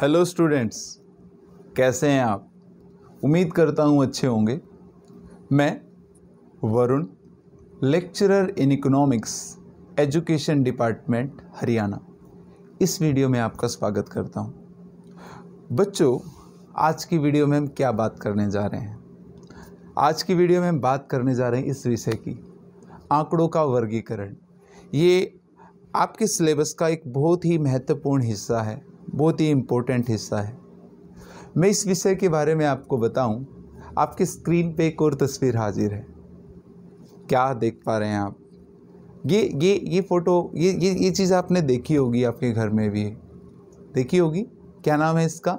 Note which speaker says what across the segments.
Speaker 1: hello students कैसे हैं आप उम्मीद करता हूं अच्छे होंगे मैं Varun lecturer in economics education department Haryana इस वीडियो में आपका स्वागत करता हूं बच्चों आज की वीडियो में हम क्या बात करने जा रहे हैं आज की वीडियो में हम बात करने जा रहे हैं इस विषय की आंकड़ों का वर्गीकरण ये आपके सिलेबस का एक बहुत ही महत्वपूर्ण हिस्सा है बहुत ही इम्पोर्टेंट हिस्सा है मैं इस विषय के बारे में आपको बताऊं, आपके स्क्रीन पे एक और तस्वीर हाजिर है क्या देख पा रहे हैं आप ये ये ये फ़ोटो ये ये ये चीज़ आपने देखी होगी आपके घर में भी देखी होगी क्या नाम है इसका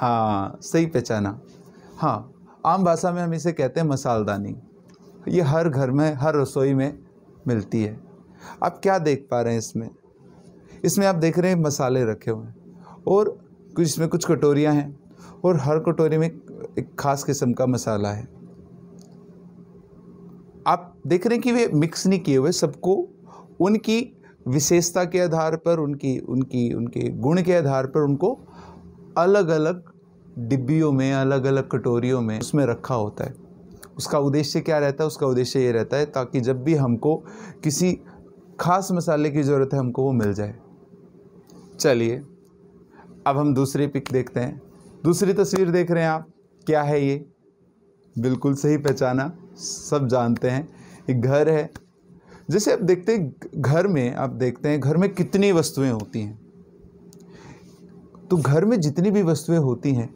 Speaker 1: हाँ सही पहचाना हाँ आम भाषा में हम इसे कहते हैं मसालदानी ये हर घर में हर रसोई में मिलती है आप क्या देख पा रहे हैं इसमें इसमें आप देख रहे हैं मसाले रखे हुए हैं और इसमें कुछ कटोरियाँ हैं और हर कटोरी में एक ख़ास किस्म का मसाला है आप देख रहे हैं कि वे मिक्स नहीं किए हुए सबको उनकी विशेषता के आधार पर उनकी उनकी उनके गुण के आधार पर उनको अलग अलग डिब्बियों में अलग अलग कटोरियों में उसमें रखा होता है उसका उद्देश्य क्या रहता है उसका उद्देश्य ये रहता है ताकि जब भी हमको किसी खास मसाले की ज़रूरत है हमको वो मिल जाए चलिए अब हम दूसरी पिक देखते हैं दूसरी तस्वीर देख रहे हैं आप क्या है ये बिल्कुल सही पहचाना सब जानते हैं एक घर है जैसे आप देखते हैं घर में आप देखते हैं घर में कितनी वस्तुएं होती हैं तो घर में जितनी भी वस्तुएं होती हैं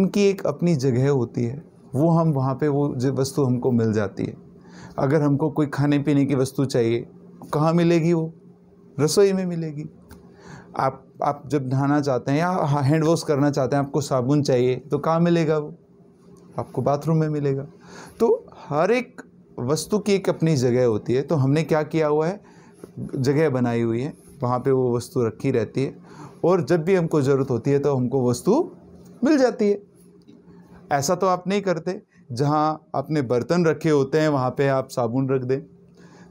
Speaker 1: उनकी एक अपनी जगह होती है वो हम वहाँ पे वो जो वस्तु हमको मिल जाती है अगर हमको कोई खाने पीने की वस्तु चाहिए कहाँ मिलेगी वो रसोई में मिलेगी आप आप जब नहाना चाहते हैं या हैंड वॉश करना चाहते हैं आपको साबुन चाहिए तो कहाँ मिलेगा वो आपको बाथरूम में मिलेगा तो हर एक वस्तु की एक अपनी जगह होती है तो हमने क्या किया हुआ है जगह बनाई हुई है वहाँ पे वो वस्तु रखी रहती है और जब भी हमको ज़रूरत होती है तो हमको वस्तु मिल जाती है ऐसा तो आप नहीं करते जहाँ अपने बर्तन रखे होते हैं वहाँ पे आप साबुन रख दें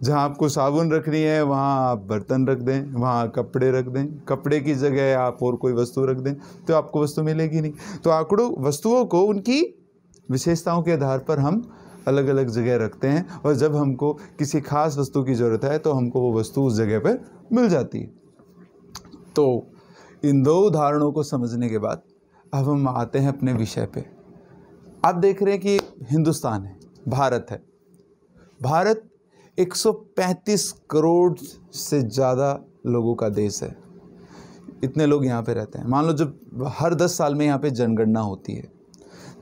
Speaker 1: जहाँ आपको साबुन रखनी है वहाँ आप बर्तन रख दें वहाँ कपड़े रख दें कपड़े की जगह आप और कोई वस्तु रख दें तो आपको वस्तु मिलेगी नहीं तो आंकड़ों वस्तुओं को उनकी विशेषताओं के आधार पर हम अलग अलग जगह रखते हैं और जब हमको किसी खास वस्तु की ज़रूरत है तो हमको वो वस्तु उस जगह पर मिल जाती है तो इन दो उदाहरणों को समझने के बाद अब हम आते हैं अपने विषय पे आप देख रहे हैं कि हिंदुस्तान है भारत है भारत 135 करोड़ से ज़्यादा लोगों का देश है इतने लोग यहाँ पे रहते हैं मान लो जब हर दस साल में यहाँ पे जनगणना होती है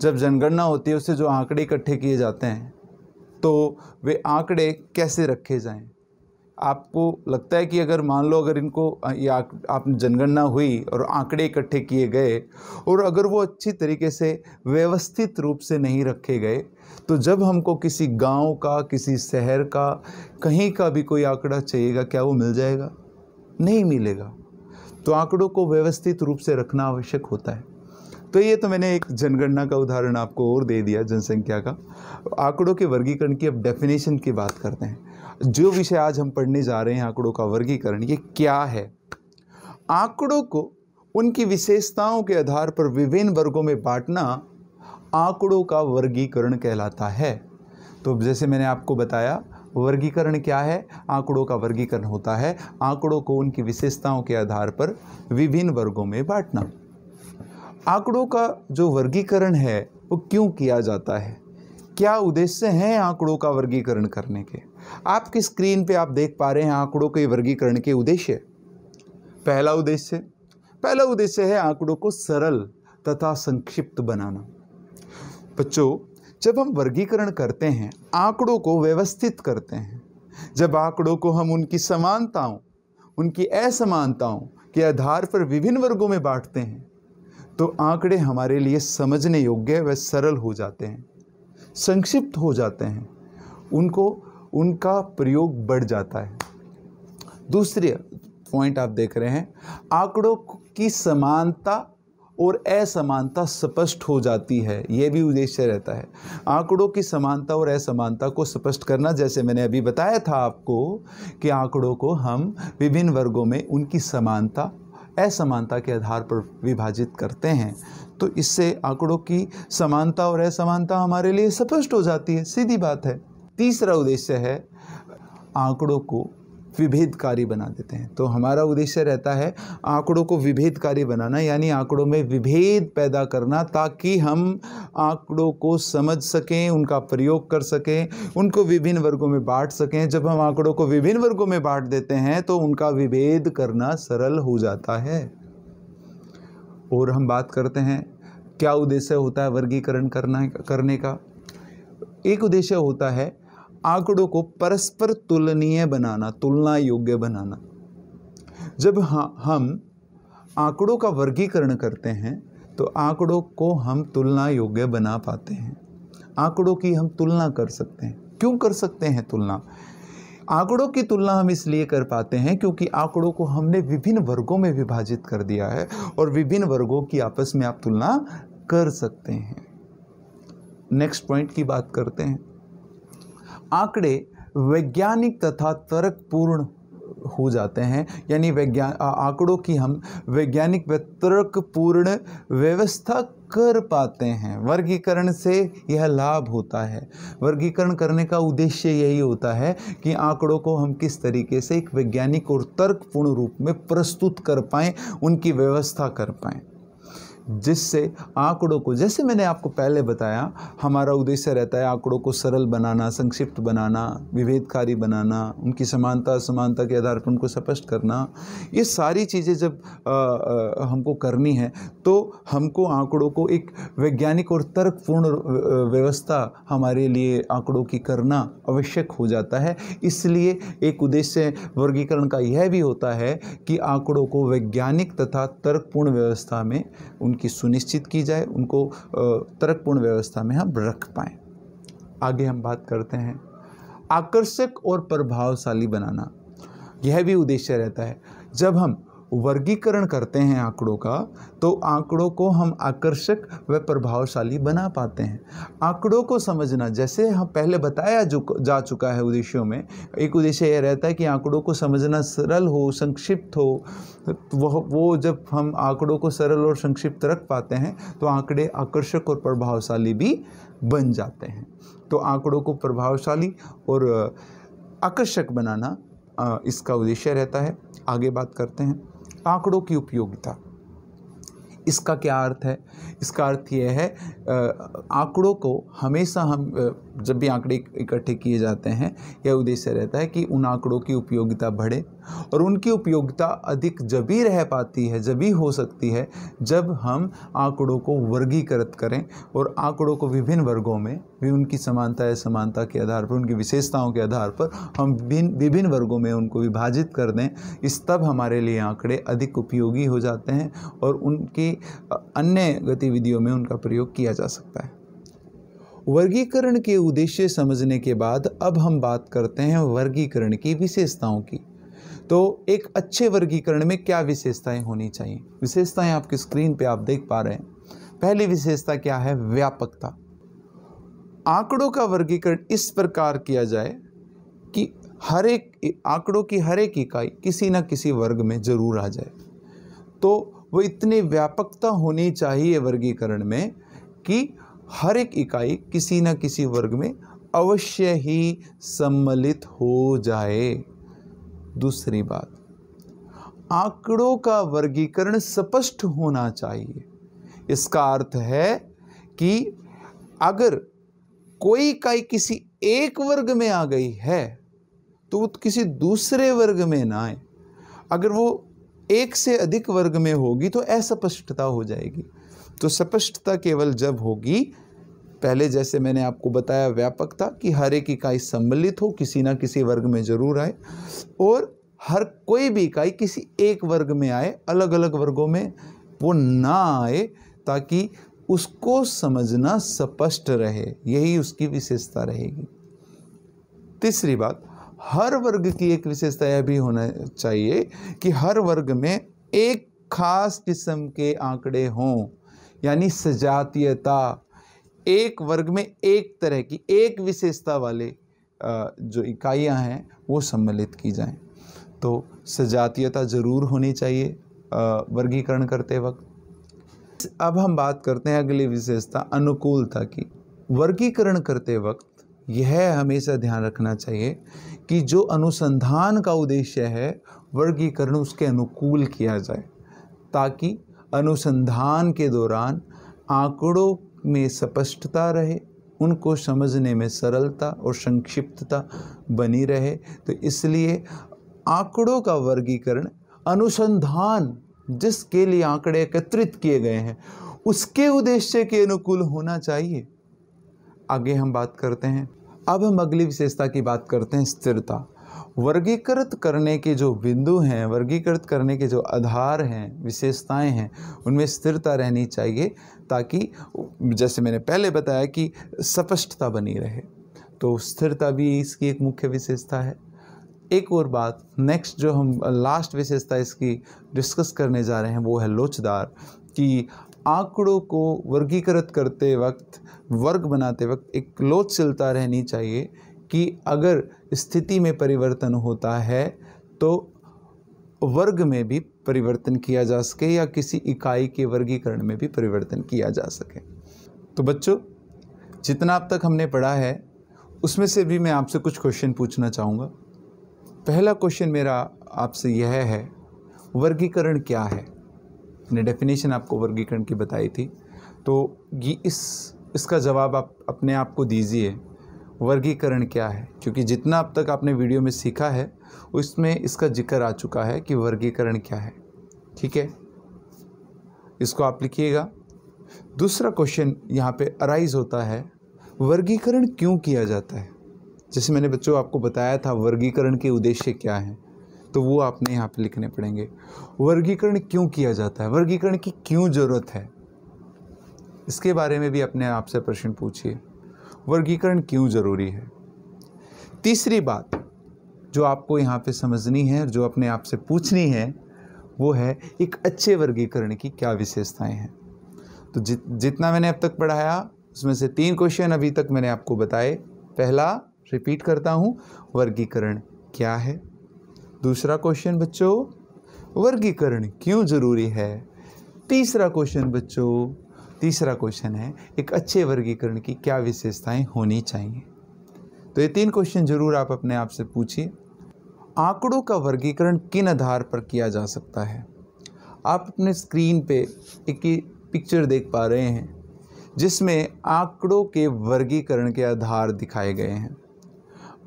Speaker 1: जब जनगणना होती है उससे जो आंकड़े इकट्ठे किए जाते हैं तो वे आंकड़े कैसे रखे जाएं आपको लगता है कि अगर मान लो अगर इनको ये आप, आपने जनगणना हुई और आंकड़े इकट्ठे किए गए और अगर वो अच्छी तरीके से व्यवस्थित रूप से नहीं रखे गए तो जब हमको किसी गांव का किसी शहर का कहीं का भी कोई आंकड़ा चाहिएगा क्या वो मिल जाएगा नहीं मिलेगा तो आंकड़ों को व्यवस्थित रूप से रखना आवश्यक होता है तो ये तो मैंने एक जनगणना का उदाहरण आपको और दे दिया जनसंख्या का आंकड़ों के वर्गीकरण की अब डेफिनेशन की बात करते हैं जो विषय आज हम पढ़ने जा रहे हैं आंकड़ों का वर्गीकरण ये क्या है आंकड़ों को उनकी विशेषताओं के आधार पर विभिन्न वर्गों में बांटना आंकड़ों का वर्गीकरण कहलाता है तो जैसे मैंने आपको बताया वर्गीकरण क्या है आंकड़ों का वर्गीकरण होता है आंकड़ों को उनकी विशेषताओं के आधार पर विभिन्न वर्गों में बांटना आंकड़ों का जो वर्गीकरण है वो क्यों किया जाता है क्या उद्देश्य हैं आंकड़ों का वर्गीकरण करने के आपकी स्क्रीन पे आप देख पा रहे हैं आंकड़ों के वर्गीकरण के उद्देश्य पहला उद्देश्य पहला उद्देश्य है आंकड़ों को सरल तथा संक्षिप्त बनाना बच्चों जब हम वर्गीकरण करते हैं आंकड़ों को व्यवस्थित करते हैं जब आंकड़ों को हम उनकी समानताओं उनकी असमानताओं के आधार पर विभिन्न वर्गों में बांटते हैं तो आंकड़े हमारे लिए समझने योग्य व सरल हो जाते हैं संक्षिप्त हो जाते हैं उनको उनका प्रयोग बढ़ जाता है दूसरे पॉइंट आप देख रहे हैं आंकड़ों की समानता और असमानता स्पष्ट हो जाती है यह भी उद्देश्य रहता है आंकड़ों की समानता और असमानता को स्पष्ट करना जैसे मैंने अभी बताया था आपको कि आंकड़ों को हम विभिन्न वर्गों में उनकी समानता असमानता के आधार पर विभाजित करते हैं तो इससे आंकड़ों की समानता और असमानता हमारे लिए स्पष्ट हो जाती है सीधी बात है तीसरा उद्देश्य है आंकड़ों को विभेदकारी बना देते हैं तो हमारा उद्देश्य रहता है आंकड़ों को विभेदकारी बनाना यानी आंकड़ों में विभेद पैदा करना ताकि हम आंकड़ों को समझ सकें उनका प्रयोग कर सकें उनको विभिन्न वर्गों में बांट सकें जब हम आंकड़ों को विभिन्न वर्गों में बांट देते हैं तो उनका विभेद करना सरल हो जाता है और हम बात करते हैं क्या उद्देश्य होता है वर्गीकरण करना करने का एक उद्देश्य होता है आंकड़ों को परस्पर तुलनीय बनाना तुलना योग्य बनाना जब हम आंकड़ों का वर्गीकरण करते हैं तो आंकड़ों को हम तुलना योग्य बना पाते हैं आंकड़ों की हम तुलना कर सकते हैं क्यों कर सकते हैं तुलना आंकड़ों की तुलना हम इसलिए कर पाते हैं क्योंकि आंकड़ों को हमने विभिन्न वर्गों में विभाजित कर दिया है और विभिन्न वर्गों की आपस में आप तुलना कर सकते हैं नेक्स्ट पॉइंट की बात करते हैं आंकड़े वैज्ञानिक तथा तर्कपूर्ण हो जाते हैं यानी वैज्ञान आंकड़ों की हम वैज्ञानिक व तर्कपूर्ण व्यवस्था कर पाते हैं वर्गीकरण से यह लाभ होता है वर्गीकरण करने का उद्देश्य यही होता है कि आंकड़ों को हम किस तरीके से एक वैज्ञानिक और तर्कपूर्ण रूप में प्रस्तुत कर पाएँ उनकी व्यवस्था कर पाएँ जिससे आंकड़ों को जैसे मैंने आपको पहले बताया हमारा उद्देश्य रहता है आंकड़ों को सरल बनाना संक्षिप्त बनाना विभेदकारी बनाना उनकी समानता समानता के आधार पर उनको स्पष्ट करना ये सारी चीज़ें जब आ, आ, हमको करनी है तो हमको आंकड़ों को एक वैज्ञानिक और तर्कपूर्ण व्यवस्था हमारे लिए आंकड़ों की करना आवश्यक हो जाता है इसलिए एक उद्देश्य वर्गीकरण का यह भी होता है कि आंकड़ों को वैज्ञानिक तथा तर्कपूर्ण व्यवस्था में उन उनकी सुनिश्चित की जाए उनको तर्कपूर्ण व्यवस्था में हम रख पाएँ आगे हम बात करते हैं आकर्षक और प्रभावशाली बनाना यह भी उद्देश्य रहता है जब हम वर्गीकरण करते हैं आंकड़ों का तो आंकड़ों को हम आकर्षक व प्रभावशाली बना पाते हैं आंकड़ों को समझना जैसे हम पहले बताया जा चुका है उद्देश्यों में एक उद्देश्य यह रहता है कि आंकड़ों को समझना सरल हो संक्षिप्त हो तो वह वो जब हम आंकड़ों को सरल और संक्षिप्त रख पाते हैं तो आंकड़े आकर्षक और प्रभावशाली भी बन जाते हैं तो आंकड़ों को प्रभावशाली और आकर्षक बनाना इसका उद्देश्य रहता है आगे बात करते हैं आंकड़ों की उपयोगिता इसका क्या अर्थ है इसका अर्थ यह है आंकड़ों को हमेशा हम जब भी आंकड़े इकट्ठे किए जाते हैं यह उद्देश्य रहता है कि उन आंकड़ों की उपयोगिता बढ़े और उनकी उपयोगिता अधिक जबी रह पाती है जबी हो सकती है जब हम आंकड़ों को वर्गीकृत करें और आंकड़ों को विभिन्न वर्गों में भी उनकी समानता या समानता के आधार पर उनकी विशेषताओं के आधार पर हम भिन्न विभिन्न वर्गों में उनको विभाजित कर दें इस तब हमारे लिए आंकड़े अधिक उपयोगी हो जाते हैं और उनकी अन्य गतिविधियों में उनका प्रयोग किया जा सकता है वर्गीकरण के उद्देश्य समझने के बाद अब हम बात करते हैं वर्गीकरण की विशेषताओं की तो एक अच्छे वर्गीकरण में क्या विशेषताएं होनी चाहिए विशेषताएं आपकी स्क्रीन पे आप देख पा रहे हैं पहली विशेषता क्या है व्यापकता आंकड़ों का वर्गीकरण इस प्रकार किया जाए कि हर एक आंकड़ों की हर एक इकाई किसी न किसी वर्ग में जरूर आ जाए तो वो इतनी व्यापकता होनी चाहिए वर्गीकरण में कि हर एक इकाई किसी न किसी वर्ग में अवश्य ही सम्मिलित हो जाए दूसरी बात आंकड़ों का वर्गीकरण स्पष्ट होना चाहिए इसका अर्थ है कि अगर कोई इकाई किसी एक वर्ग में आ गई है तो वो किसी दूसरे वर्ग में ना आए अगर वो एक से अधिक वर्ग में होगी तो अस्पष्टता हो जाएगी तो स्पष्टता केवल जब होगी पहले जैसे मैंने आपको बताया व्यापक था कि हर एक इकाई सम्मिलित हो किसी ना किसी वर्ग में जरूर आए और हर कोई भी इकाई किसी एक वर्ग में आए अलग अलग वर्गों में वो ना आए ताकि उसको समझना स्पष्ट रहे यही उसकी विशेषता रहेगी तीसरी बात हर वर्ग की एक विशेषता यह भी होना चाहिए कि हर वर्ग में एक खास किस्म के आंकड़े हों यानी सजातीयता एक वर्ग में एक तरह की एक विशेषता वाले जो इकाइयां हैं वो सम्मिलित की जाएं तो सजातीयता ज़रूर होनी चाहिए वर्गीकरण करते वक्त अब हम बात करते हैं अगली विशेषता अनुकूलता की वर्गीकरण करते वक्त यह हमेशा ध्यान रखना चाहिए कि जो अनुसंधान का उद्देश्य है वर्गीकरण उसके अनुकूल किया जाए ताकि अनुसंधान के दौरान आंकड़ों में स्पष्टता रहे उनको समझने में सरलता और संक्षिप्तता बनी रहे तो इसलिए आंकड़ों का वर्गीकरण अनुसंधान जिसके लिए आंकड़े एकत्रित किए गए हैं उसके उद्देश्य के अनुकूल होना चाहिए आगे हम बात करते हैं अब हम अगली विशेषता की बात करते हैं स्थिरता वर्गीकृत करने के जो बिंदु हैं वर्गीकृत करने के जो आधार हैं विशेषताएं हैं उनमें स्थिरता रहनी चाहिए ताकि जैसे मैंने पहले बताया कि स्पष्टता बनी रहे तो स्थिरता भी इसकी एक मुख्य विशेषता है एक और बात नेक्स्ट जो हम लास्ट विशेषता इसकी डिस्कस करने जा रहे हैं वो है लोचदार कि आंकड़ों को वर्गीकृत करते वक्त वर्ग बनाते वक्त एक लोचशीलता रहनी चाहिए कि अगर स्थिति में परिवर्तन होता है तो वर्ग में भी परिवर्तन किया जा सके या किसी इकाई के वर्गीकरण में भी परिवर्तन किया जा सके तो बच्चों जितना अब तक हमने पढ़ा है उसमें से भी मैं आपसे कुछ क्वेश्चन पूछना चाहूँगा पहला क्वेश्चन मेरा आपसे यह है वर्गीकरण क्या है मैंने डेफिनेशन आपको वर्गीकरण की बताई थी तो ये इस इसका जवाब आप अपने आप को दीजिए वर्गीकरण क्या है क्योंकि जितना अब तक आपने वीडियो में सीखा है उसमें इसका जिक्र आ चुका है कि वर्गीकरण क्या है ठीक है इसको आप लिखिएगा दूसरा क्वेश्चन यहाँ पे अराइज होता है वर्गीकरण क्यों किया जाता है जैसे मैंने बच्चों आपको बताया था वर्गीकरण के उद्देश्य क्या हैं तो वो आपने यहाँ पे लिखने पड़ेंगे वर्गीकरण क्यों किया जाता है वर्गीकरण की क्यों ज़रूरत है इसके बारे में भी अपने आपसे प्रश्न पूछिए वर्गीकरण क्यों ज़रूरी है तीसरी बात जो आपको यहाँ पे समझनी है जो अपने आप से पूछनी है वो है एक अच्छे वर्गीकरण की क्या विशेषताएं हैं तो जि, जितना मैंने अब तक पढ़ाया उसमें से तीन क्वेश्चन अभी तक मैंने आपको बताए पहला रिपीट करता हूँ वर्गीकरण क्या है दूसरा क्वेश्चन बच्चों वर्गीकरण क्यों ज़रूरी है तीसरा क्वेश्चन बच्चों तीसरा क्वेश्चन है एक अच्छे वर्गीकरण की क्या विशेषताएं होनी चाहिए तो ये तीन क्वेश्चन जरूर आप अपने आप से पूछिए आंकड़ों का वर्गीकरण किन आधार पर किया जा सकता है आप अपने स्क्रीन पे एक पिक्चर देख पा रहे हैं जिसमें आंकड़ों के वर्गीकरण के आधार दिखाए गए हैं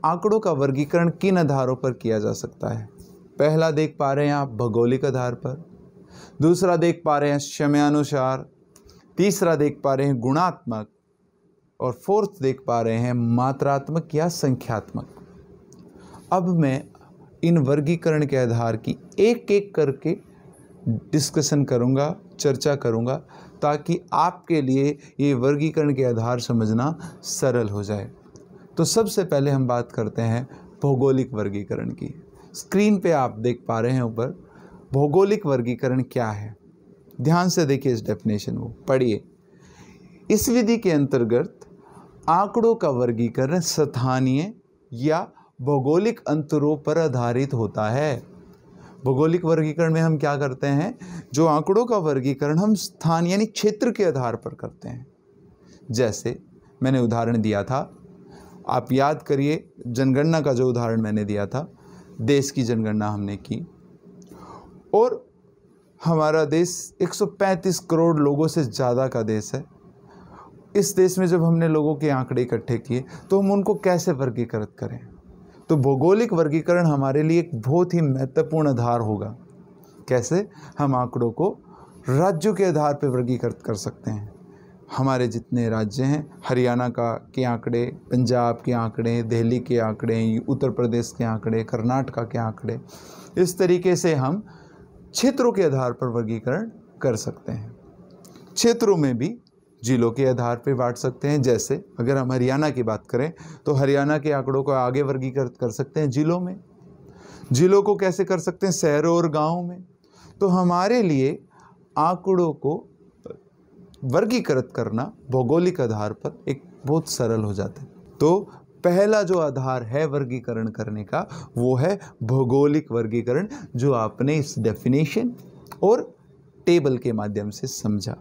Speaker 1: आंकड़ों का वर्गीकरण किन आधारों पर किया जा सकता है पहला देख पा रहे हैं आप भौगोलिक आधार पर दूसरा देख पा रहे हैं समयानुसार तीसरा देख पा रहे हैं गुणात्मक और फोर्थ देख पा रहे हैं मात्रात्मक या संख्यात्मक अब मैं इन वर्गीकरण के आधार की एक एक करके डिस्कशन करूंगा चर्चा करूंगा ताकि आपके लिए ये वर्गीकरण के आधार समझना सरल हो जाए तो सबसे पहले हम बात करते हैं भौगोलिक वर्गीकरण की स्क्रीन पे आप देख पा रहे हैं ऊपर भौगोलिक वर्गीकरण क्या है ध्यान से देखिए इस डेफिनेशन को पढ़िए इस विधि के अंतर्गत आंकड़ों का वर्गीकरण स्थानीय या भौगोलिक अंतरों पर आधारित होता है भौगोलिक वर्गीकरण में हम क्या करते हैं जो आंकड़ों का वर्गीकरण हम स्थान यानी क्षेत्र के आधार पर करते हैं जैसे मैंने उदाहरण दिया था आप याद करिए जनगणना का जो उदाहरण मैंने दिया था देश की जनगणना हमने की और हमारा देश 135 करोड़ लोगों से ज़्यादा का देश है इस देश में जब हमने लोगों के आंकड़े इकट्ठे किए तो हम उनको कैसे वर्गीकृत करें तो भौगोलिक वर्गीकरण हमारे लिए एक बहुत ही महत्वपूर्ण आधार होगा कैसे हम आंकड़ों को राज्यों के आधार पर वर्गीकृत कर सकते हैं हमारे जितने राज्य हैं हरियाणा का के आंकड़े पंजाब के आंकड़े दिल्ली के आंकड़े उत्तर प्रदेश के आंकड़े कर्नाटका के आंकड़े इस तरीके से हम क्षेत्रों के आधार पर वर्गीकरण कर सकते हैं क्षेत्रों में भी जिलों के आधार पर बांट सकते हैं जैसे अगर हम हरियाणा की बात करें तो हरियाणा के आंकड़ों को आगे वर्गीकृत कर सकते हैं जिलों में जिलों को कैसे कर सकते हैं शहरों और गाँव में तो हमारे लिए आंकड़ों को वर्गीकृत करना भौगोलिक आधार पर एक बहुत सरल हो जाता है तो पहला जो आधार है वर्गीकरण करने का वो है भौगोलिक वर्गीकरण जो आपने इस डेफिनेशन और टेबल के माध्यम से समझा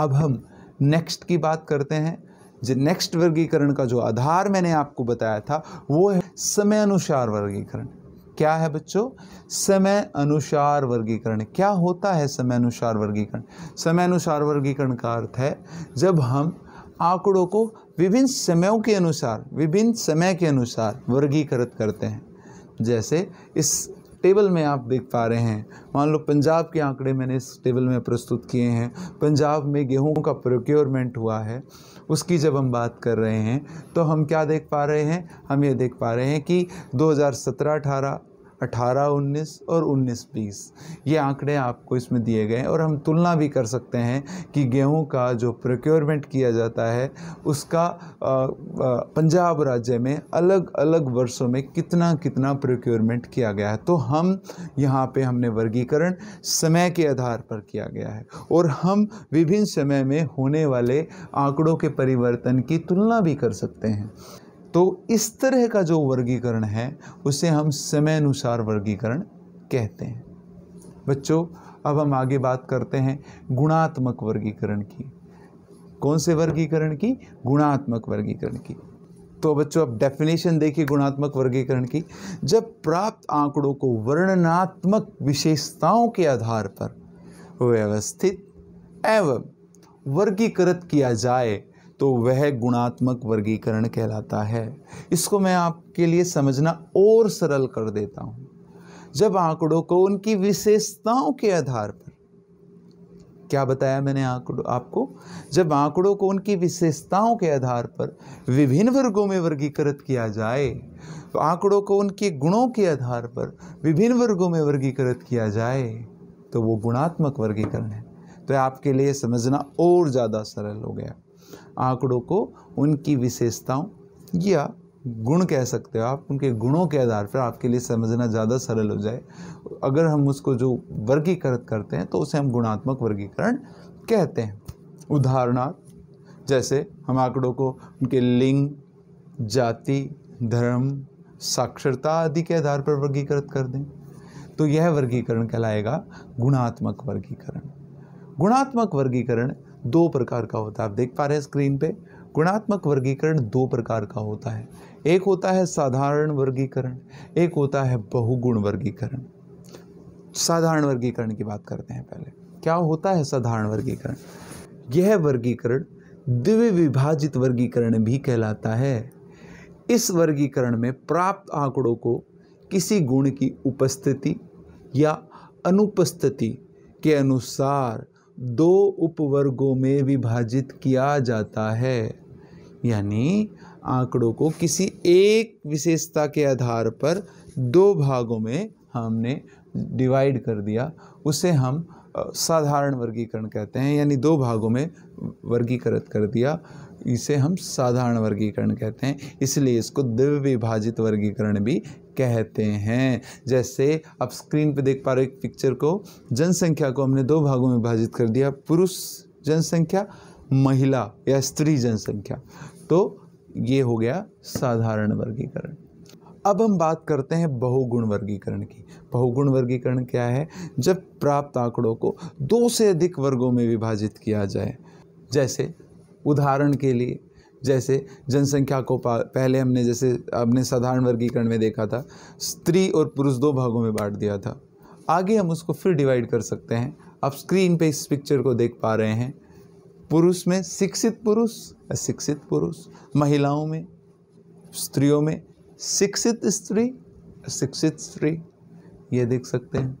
Speaker 1: अब हम नेक्स्ट की बात करते हैं जो नेक्स्ट वर्गीकरण का जो आधार मैंने आपको बताया था वो है समय अनुसार वर्गीकरण क्या है बच्चों समय अनुसार वर्गीकरण क्या होता है समय अनुसार वर्गीकरण समय अनुसार वर्गीकरण का अर्थ है जब हम आंकड़ों को विभिन्न समयों के अनुसार विभिन्न समय के अनुसार वर्गीकृत करते हैं जैसे इस टेबल में आप देख पा रहे हैं मान लो पंजाब के आंकड़े मैंने इस टेबल में प्रस्तुत किए हैं पंजाब में गेहूं का प्रोक्योरमेंट हुआ है उसकी जब हम बात कर रहे हैं तो हम क्या देख पा रहे हैं हम ये देख पा रहे हैं कि 2017-18 अठारह उन्नीस और उन्नीस बीस ये आंकड़े आपको इसमें दिए गए हैं और हम तुलना भी कर सकते हैं कि गेहूं का जो प्रोक्योरमेंट किया जाता है उसका पंजाब राज्य में अलग अलग वर्षों में कितना कितना प्रोक्योरमेंट किया गया है तो हम यहाँ पे हमने वर्गीकरण समय के आधार पर किया गया है और हम विभिन्न समय में होने वाले आंकड़ों के परिवर्तन की तुलना भी कर सकते हैं तो इस तरह का जो वर्गीकरण है उसे हम समय अनुसार वर्गीकरण कहते हैं बच्चों अब हम आगे बात करते हैं गुणात्मक वर्गीकरण की कौन से वर्गीकरण की गुणात्मक वर्गीकरण की तो बच्चों अब डेफिनेशन देखिए गुणात्मक वर्गीकरण की जब प्राप्त आंकड़ों को वर्णनात्मक विशेषताओं के आधार पर व्यवस्थित एवं वर्गीकृत किया जाए तो वह गुणात्मक वर्गीकरण कहलाता है इसको मैं आपके लिए समझना और सरल कर देता हूँ जब आंकड़ों को उनकी विशेषताओं के आधार पर क्या बताया मैंने आंकड़ों आपको जब आंकड़ों को उनकी विशेषताओं के आधार पर विभिन्न वर्गों में वर्गीकृत किया जाए तो आंकड़ों को उनके गुणों के आधार पर विभिन्न वर्गों में वर्गीकृत किया जाए तो वो गुणात्मक वर्गीकरण है तो आपके लिए समझना और ज़्यादा सरल हो गया आंकड़ों को उनकी विशेषताओं या गुण कह सकते हो आप उनके गुणों के आधार पर आपके लिए समझना ज़्यादा सरल हो जाए अगर हम उसको जो वर्गीकृत करते हैं तो उसे हम गुणात्मक वर्गीकरण कहते हैं उदाहरणार्थ जैसे हम आंकड़ों को उनके लिंग जाति धर्म साक्षरता आदि के आधार पर वर्गीकृत कर दें तो यह वर्गीकरण कहलाएगा गुणात्मक वर्गीकरण गुणात्मक वर्गीकरण दो प्रकार का होता है आप देख पा रहे हैं स्क्रीन पे गुणात्मक वर्गीकरण दो प्रकार का होता है एक होता है साधारण वर्गीकरण एक होता है बहुगुण वर्गीकरण साधारण वर्गीकरण की बात करते हैं पहले क्या होता है साधारण वर्गीकरण यह वर्गीकरण दिव्य विभाजित वर्गीकरण भी कहलाता है इस वर्गीकरण में प्राप्त आंकड़ों को किसी गुण की उपस्थिति या अनुपस्थिति के अनुसार दो उपवर्गों में विभाजित किया जाता है यानी आंकड़ों को किसी एक विशेषता के आधार पर दो भागों में हमने डिवाइड कर दिया उसे हम साधारण वर्गीकरण कहते हैं यानी दो भागों में वर्गीकृत कर दिया इसे हम साधारण वर्गीकरण कहते हैं इसलिए इसको द्विविभाजित वर्गीकरण भी कहते हैं जैसे आप स्क्रीन पे देख पा रहे हो एक पिक्चर को जनसंख्या को हमने दो भागों में विभाजित कर दिया पुरुष जनसंख्या महिला या स्त्री जनसंख्या तो ये हो गया साधारण वर्गीकरण अब हम बात करते हैं बहुगुण वर्गीकरण की बहुगुण वर्गीकरण क्या है जब प्राप्त आंकड़ों को दो से अधिक वर्गों में विभाजित किया जाए जैसे उदाहरण के लिए जैसे जनसंख्या को पहले हमने जैसे अपने साधारण वर्गीकरण में देखा था स्त्री और पुरुष दो भागों में बांट दिया था आगे हम उसको फिर डिवाइड कर सकते हैं आप स्क्रीन पे इस पिक्चर को देख पा रहे हैं पुरुष में शिक्षित पुरुष अशिक्षित पुरुष महिलाओं में स्त्रियों में शिक्षित स्त्री अशिक्षित स्त्री ये देख सकते हैं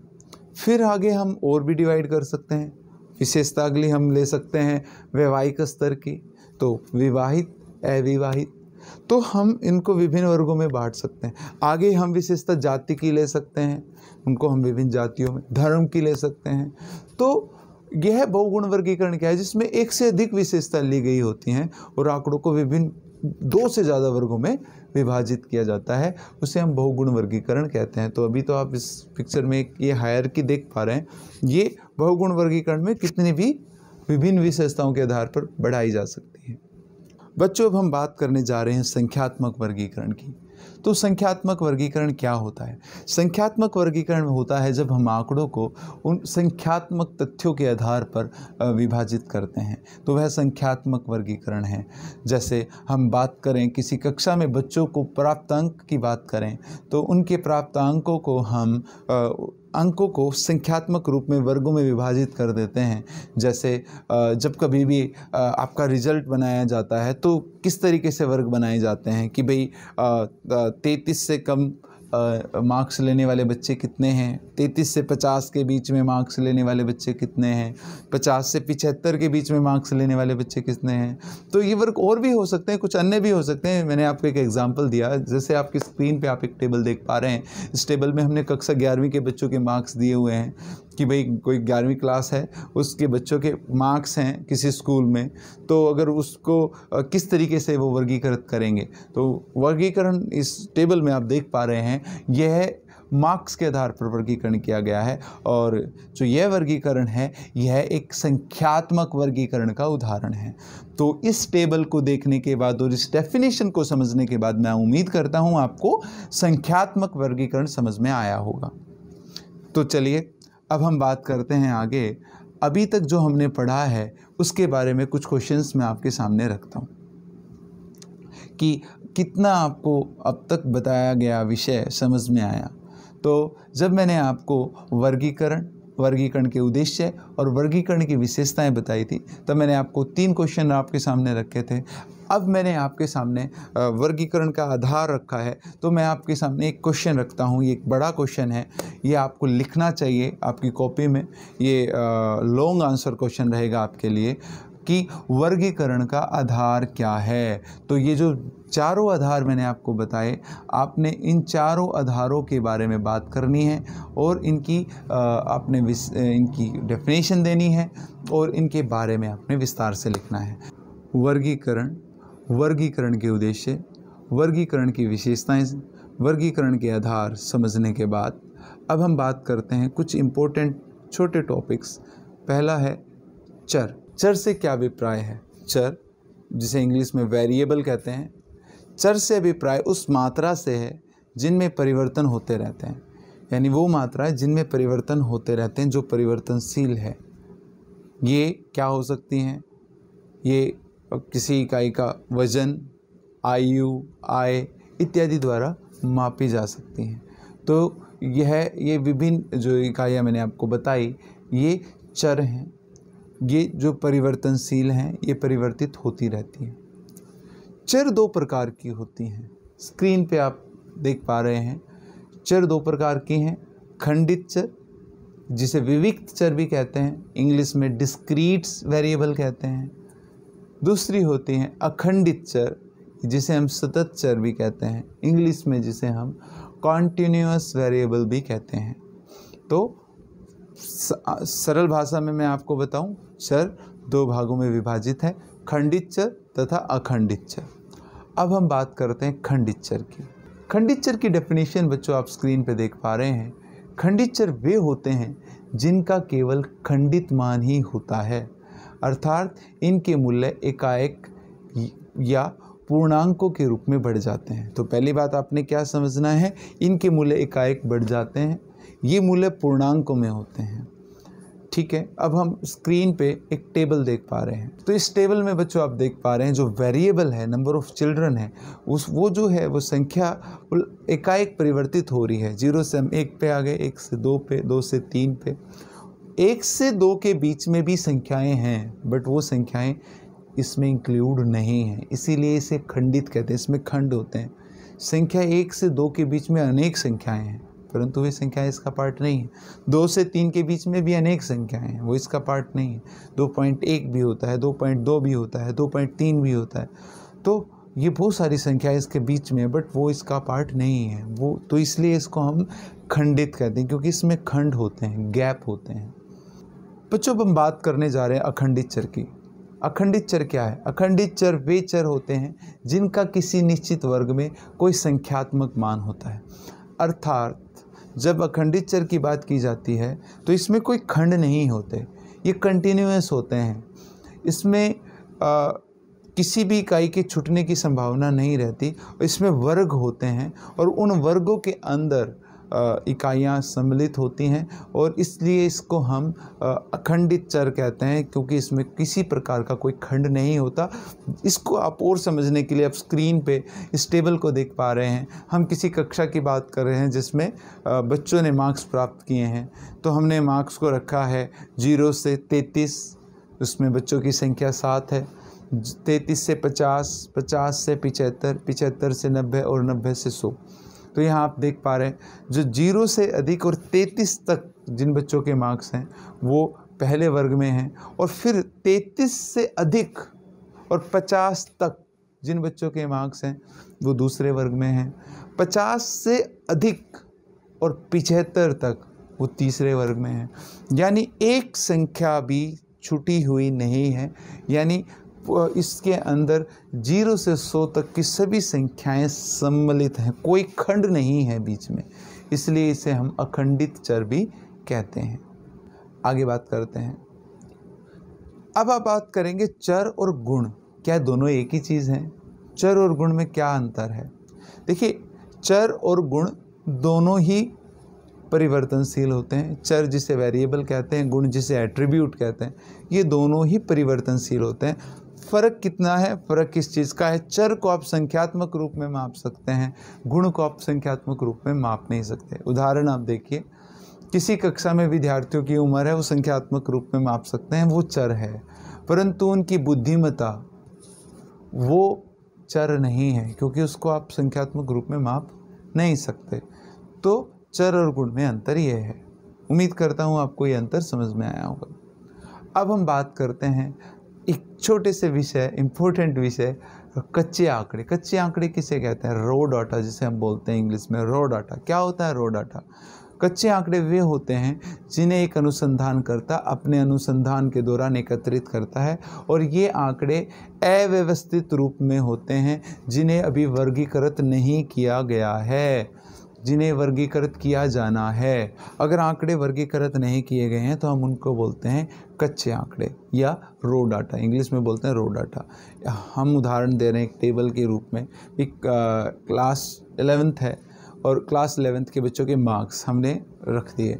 Speaker 1: फिर आगे हम और भी डिवाइड कर सकते हैं विशेषता अगली हम ले सकते हैं वैवाहिक स्तर की तो विवाहित अविवाहित तो हम इनको विभिन्न वर्गों में बांट सकते हैं आगे हम विशेषता जाति की ले सकते हैं उनको हम विभिन्न जातियों में धर्म की ले सकते हैं तो यह बहुगुण वर्गीकरण क्या है जिसमें एक से अधिक विशेषता ली गई होती हैं और आंकड़ों को विभिन्न दो से ज़्यादा वर्गों में विभाजित किया जाता है उसे हम बहुगुण वर्गीकरण कहते हैं तो अभी तो आप इस पिक्चर में ये हायर की देख पा रहे हैं ये बहुगुण वर्गीकरण में कितनी भी विभिन्न विशेषताओं के आधार पर बढ़ाई जा सकती है बच्चों अब हम बात करने जा रहे हैं संख्यात्मक वर्गीकरण की तो संख्यात्मक वर्गीकरण क्या होता है संख्यात्मक वर्गीकरण होता है जब हम आंकड़ों को उन संख्यात्मक तथ्यों के आधार पर विभाजित करते हैं तो वह संख्यात्मक वर्गीकरण है जैसे हम बात करें किसी कक्षा में बच्चों को प्राप्त अंक की बात करें तो उनके प्राप्त अंकों को हम अंकों को संख्यात्मक रूप में वर्गों में विभाजित कर देते हैं जैसे जब कभी भी आपका रिजल्ट बनाया जाता है तो किस तरीके से वर्ग बनाए जाते हैं कि भाई तैतीस से कम मार्क्स लेने वाले बच्चे कितने हैं तैंतीस से पचास के बीच में मार्क्स लेने वाले बच्चे कितने हैं पचास से पिछहत्तर के बीच में मार्क्स लेने वाले बच्चे कितने हैं तो ये वर्क और भी हो सकते हैं कुछ अन्य भी हो सकते हैं मैंने आपको एक एग्जाम्पल दिया जैसे आपकी स्क्रीन पर आप एक टेबल देख पा रहे हैं इस टेबल में हमने कक्षा ग्यारहवीं के बच्चों के मार्क्स दिए हुए हैं कि भाई कोई ग्यारहवीं क्लास है उसके बच्चों के मार्क्स हैं किसी स्कूल में तो अगर उसको किस तरीके से वो वर्गीकृत करेंगे तो वर्गीकरण इस टेबल में आप देख पा रहे हैं यह मार्क्स के आधार पर वर्गीकरण किया गया है और जो यह वर्गीकरण है यह एक संख्यात्मक वर्गीकरण का उदाहरण है तो इस टेबल को देखने के बाद और इस डेफिनेशन को समझने के बाद मैं उम्मीद करता हूँ आपको संख्यात्मक वर्गीकरण समझ में आया होगा तो चलिए अब हम बात करते हैं आगे अभी तक जो हमने पढ़ा है उसके बारे में कुछ क्वेश्चंस मैं आपके सामने रखता हूँ कि कितना आपको अब तक बताया गया विषय समझ में आया तो जब मैंने आपको वर्गीकरण वर्गीकरण के उद्देश्य और वर्गीकरण की विशेषताएं बताई थी तब मैंने आपको तीन क्वेश्चन आपके सामने रखे थे अब मैंने आपके सामने वर्गीकरण का आधार रखा है तो मैं आपके सामने एक क्वेश्चन रखता हूँ ये एक बड़ा क्वेश्चन है ये आपको लिखना चाहिए आपकी कॉपी में ये लॉन्ग आंसर क्वेश्चन रहेगा आपके लिए कि वर्गीकरण का आधार क्या है तो ये जो चारों आधार मैंने आपको बताए आपने इन चारों आधारों के बारे में बात करनी है और इनकी आपने इनकी डेफिनेशन देनी है और इनके बारे में आपने विस्तार से लिखना है वर्गीकरण वर्गीकरण के उद्देश्य वर्गीकरण की विशेषताएं वर्गीकरण के आधार समझने के बाद अब हम बात करते हैं कुछ इम्पोर्टेंट छोटे टॉपिक्स पहला है चर चर से क्या अभिप्राय है चर जिसे इंग्लिश में वेरिएबल कहते हैं चर से अभिप्राय उस मात्रा से है जिनमें परिवर्तन होते रहते हैं यानी वो मात्राएं जिनमें परिवर्तन होते रहते हैं जो परिवर्तनशील है ये क्या हो सकती हैं ये किसी इकाई का वजन आयु आय इत्यादि द्वारा मापी जा सकती हैं तो यह ये विभिन्न जो इकाइयाँ मैंने आपको बताई ये चर हैं ये जो परिवर्तनशील हैं ये परिवर्तित होती रहती हैं चर दो प्रकार की होती हैं स्क्रीन पे आप देख पा रहे हैं चर दो प्रकार की हैं खंडित चर जिसे विविक्त चर भी कहते हैं इंग्लिश में डिस्क्रीट्स वेरिएबल कहते हैं दूसरी होती हैं अखंडित चर जिसे हम सतत चर भी कहते हैं इंग्लिश में जिसे हम कॉन्टीन्यूस वेरिएबल भी कहते हैं तो सरल भाषा में मैं आपको बताऊं चर दो भागों में विभाजित है खंडित चर तथा अखंडित चर अब हम बात करते हैं खंडित चर की खंडित चर की डेफिनेशन बच्चों आप स्क्रीन पर देख पा रहे हैं खंडित चर वे होते हैं जिनका केवल खंडित मान ही होता है अर्थात इनके मूल्य एकाएक या पूर्णांकों के रूप में बढ़ जाते हैं तो पहली बात आपने क्या समझना है इनके मूल्य एकाएक बढ़ जाते हैं ये मूल्य पूर्णांकों में होते हैं ठीक है अब हम स्क्रीन पे एक टेबल देख पा रहे हैं तो इस टेबल में बच्चों आप देख पा रहे हैं जो वेरिएबल है नंबर ऑफ़ चिल्ड्रन है उस वो जो है वो संख्या एकाएक परिवर्तित हो रही है जीरो से हम एक पे आ गए एक से दो पे दो से तीन पे एक से दो के बीच में भी संख्याएं हैं बट वो संख्याएं इसमें इंक्लूड नहीं हैं इसीलिए इसे खंडित कहते हैं इसमें खंड होते हैं संख्या एक से दो के बीच में अनेक संख्याएं हैं परंतु वे संख्याएं इसका पार्ट नहीं है दो से तीन के बीच में भी अनेक संख्याएं हैं वो इसका पार्ट नहीं है दो पॉइंट एक भी होता है दो पॉइंट दो भी होता है दो पॉइंट तीन भी होता है तो ये बहुत सारी संख्या इसके बीच में है बट वो इसका पार्ट नहीं है वो तो इसलिए इसको हम खंडित कहते हैं क्योंकि इसमें खंड होते हैं गैप होते हैं बच्चों तो अब हम बात करने जा रहे हैं अखंडित चर की अखंडित चर क्या है अखंडित चर वे चर होते हैं जिनका किसी निश्चित वर्ग में कोई संख्यात्मक मान होता है अर्थात जब अखंडित चर की बात की जाती है तो इसमें कोई खंड नहीं होते ये कंटिन्यूस होते हैं इसमें आ, किसी भी इकाई के छूटने की संभावना नहीं रहती इसमें वर्ग होते हैं और उन वर्गों के अंदर इकाइयाँ सम्मिलित होती हैं और इसलिए इसको हम अखंडित चर कहते हैं क्योंकि इसमें किसी प्रकार का कोई खंड नहीं होता इसको आप और समझने के लिए आप स्क्रीन पे इस टेबल को देख पा रहे हैं हम किसी कक्षा की बात कर रहे हैं जिसमें बच्चों ने मार्क्स प्राप्त किए हैं तो हमने मार्क्स को रखा है जीरो से तैतीस उसमें बच्चों की संख्या सात है तैंतीस से पचास पचास से पिचहत्तर पिचहत्तर से नब्बे और नब्बे से सौ तो यहाँ आप देख पा रहे हैं जो जीरो से अधिक और तैंतीस तक जिन बच्चों के मार्क्स हैं वो पहले वर्ग में हैं और फिर तैंतीस से अधिक और पचास तक जिन बच्चों के मार्क्स हैं वो दूसरे वर्ग में हैं पचास से अधिक और पिछहत्तर तक वो तीसरे वर्ग में हैं यानी एक संख्या भी छुटी हुई नहीं है यानी इसके अंदर जीरो से सौ तक की सभी संख्याएं सम्मिलित हैं कोई खंड नहीं है बीच में इसलिए इसे हम अखंडित चर भी कहते हैं आगे बात करते हैं अब आप बात करेंगे चर और गुण क्या दोनों एक ही चीज़ हैं चर और गुण में क्या अंतर है देखिए चर और गुण दोनों ही परिवर्तनशील होते हैं चर जिसे वेरिएबल कहते हैं गुण जिसे एट्रीब्यूट कहते हैं ये दोनों ही परिवर्तनशील होते हैं फ़र्क कितना है फ़र्क किस चीज़ का है चर को आप संख्यात्मक रूप में माप सकते हैं गुण को आप संख्यात्मक रूप में माप नहीं सकते उदाहरण आप देखिए किसी कक्षा में विद्यार्थियों की उम्र है वो संख्यात्मक रूप में माप सकते हैं वो चर है परंतु उनकी बुद्धिमता वो चर नहीं है क्योंकि उसको आप संख्यात्मक रूप में माप नहीं सकते तो चर और गुण में अंतर ये है उम्मीद करता हूँ आपको ये अंतर समझ में आया होगा अब हम बात करते हैं एक छोटे से विषय इम्पोर्टेंट विषय कच्चे आंकड़े कच्चे आंकड़े किसे कहते हैं रो डाटा जिसे हम बोलते हैं इंग्लिश में रो डाटा क्या होता है रो डाटा कच्चे आंकड़े वे होते हैं जिन्हें एक अनुसंधानकर्ता अपने अनुसंधान के दौरान एकत्रित करता है और ये आंकड़े अव्यवस्थित रूप में होते हैं जिन्हें अभी वर्गीकृत नहीं किया गया है जिन्हें वर्गीकृत किया जाना है अगर आंकड़े वर्गीकृत नहीं किए गए हैं तो हम उनको बोलते हैं कच्चे आंकड़े या रो डाटा इंग्लिश में बोलते हैं रो डाटा हम उदाहरण दे रहे हैं एक टेबल के रूप में एक क्लास एलेवेंथ है और क्लास एलेवेंथ के बच्चों के मार्क्स हमने रख दिए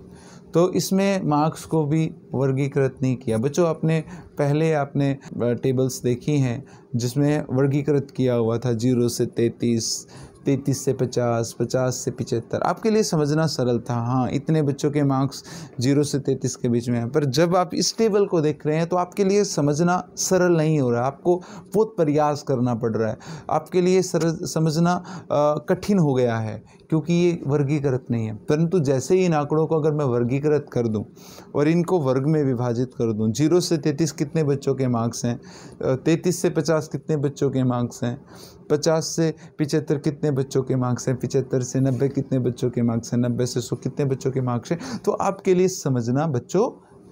Speaker 1: तो इसमें मार्क्स को भी वर्गीकृत नहीं किया बच्चों आपने पहले आपने टेबल्स देखी हैं जिसमें वर्गीकृत किया हुआ था जीरो से तैंतीस तैंतीस से पचास पचास से पिचहत्तर आपके लिए समझना सरल था हाँ इतने बच्चों के मार्क्स जीरो से तैंतीस के बीच में हैं पर जब आप इस टेबल को देख रहे हैं तो आपके लिए समझना सरल नहीं हो रहा आपको बहुत प्रयास करना पड़ रहा है आपके लिए सरल समझना कठिन हो गया है क्योंकि ये वर्गीकृत नहीं है परंतु जैसे ही इन आंकड़ों को अगर मैं वर्गीकृत कर दूँ और इनको वर्ग में विभाजित कर दूँ जीरो से तैंतीस कितने बच्चों के मार्क्स हैं तैंतीस से पचास कितने बच्चों के मार्क्स हैं पचास से पिचहत्तर कितने बच्चों के मार्क्स हैं पिचहत्तर से नब्बे कितने बच्चों के मार्क्स हैं नब्बे से सौ कितने बच्चों के मार्क्स हैं तो आपके लिए समझना बच्चों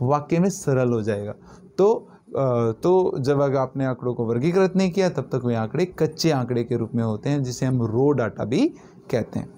Speaker 1: वाक्य में सरल हो जाएगा तो तो जब अगर आपने आंकड़ों को वर्गीकृत नहीं किया तब तक वे आंकड़े कच्चे आंकड़े के रूप में होते हैं जिसे हम रो डाटा भी कहते हैं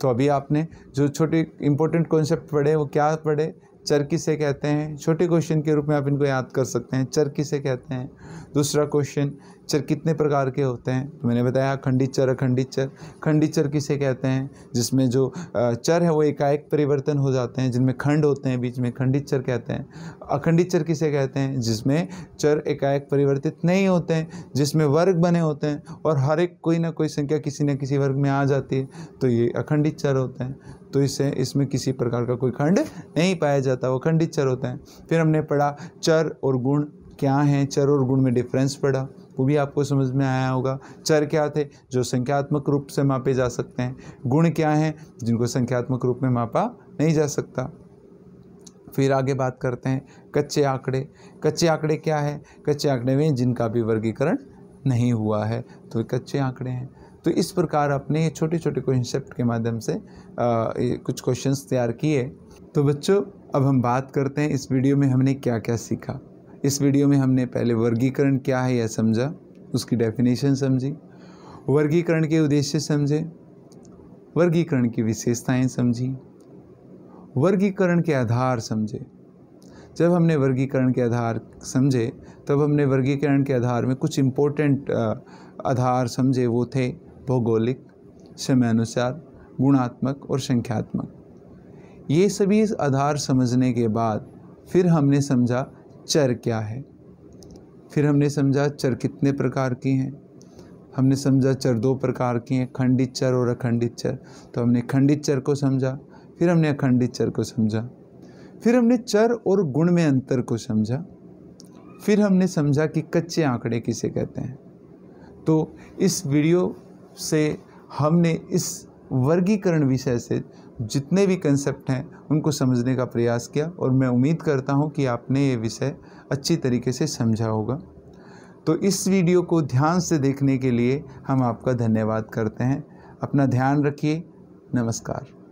Speaker 1: तो अभी आपने जो छोटे इंपॉर्टेंट कॉन्सेप्ट पढ़े वो क्या पढ़े चर किसे कहते हैं छोटे क्वेश्चन के रूप में आप इनको याद कर सकते हैं चर किसे कहते हैं दूसरा क्वेश्चन चर कितने प्रकार के होते हैं तो मैंने बताया खंडित चर अखंडित चर खंडित चर किसे कहते हैं जिसमें जो चर है वो एकाएक परिवर्तन हो जाते हैं जिनमें खंड होते हैं बीच में खंडित चर कहते हैं अखंडित चर किसे कहते हैं जिसमें चर एकाएक परिवर्तित नहीं होते हैं जिसमें वर्ग बने होते हैं और हर एक कोई ना कोई संख्या किसी न किसी वर्ग में आ जाती है तो ये अखंडित चर होते हैं तो इसे इसमें किसी प्रकार का कोई खंड नहीं पाया जाता वो खंडित चर होते हैं फिर हमने पढ़ा चर और गुण क्या हैं चर और गुण में डिफरेंस पढ़ा वो भी आपको समझ में आया होगा चर क्या थे जो संख्यात्मक रूप से मापे जा सकते हैं गुण क्या हैं जिनको संख्यात्मक रूप में मापा नहीं जा सकता फिर आगे बात करते हैं कच्चे आंकड़े कच्चे आंकड़े क्या है कच्चे आंकड़े में जिनका भी वर्गीकरण नहीं हुआ है तो कच्चे आंकड़े हैं तो इस प्रकार आपने छोटे छोटे कॉन्सेप्ट के माध्यम से आ, कुछ क्वेश्चंस तैयार किए तो बच्चों अब हम बात करते हैं इस वीडियो में हमने क्या क्या सीखा इस वीडियो में हमने पहले वर्गीकरण क्या है यह समझा उसकी डेफिनेशन समझी वर्गीकरण के उद्देश्य समझे वर्गीकरण की विशेषताएं समझी वर्गीकरण के आधार समझे जब हमने वर्गीकरण के आधार समझे तब हमने वर्गीकरण के आधार में कुछ इम्पोर्टेंट आधार समझे वो थे भौगोलिक समयानुसार गुणात्मक और संख्यात्मक ये सभी आधार समझने के बाद फिर हमने समझा चर क्या है फिर हमने समझा चर कितने प्रकार की हैं हमने समझा चर दो प्रकार की हैं खंडित चर और अखंडित चर तो हमने खंडित चर को समझा फिर हमने अखंडित चर को समझा फिर हमने चर और गुण में अंतर को समझा फिर हमने समझा कि कच्चे आंकड़े किसे कहते हैं तो इस वीडियो से हमने इस वर्गीकरण विषय से जितने भी कंसेप्ट हैं उनको समझने का प्रयास किया और मैं उम्मीद करता हूँ कि आपने ये विषय अच्छी तरीके से समझा होगा तो इस वीडियो को ध्यान से देखने के लिए हम आपका धन्यवाद करते हैं अपना ध्यान रखिए नमस्कार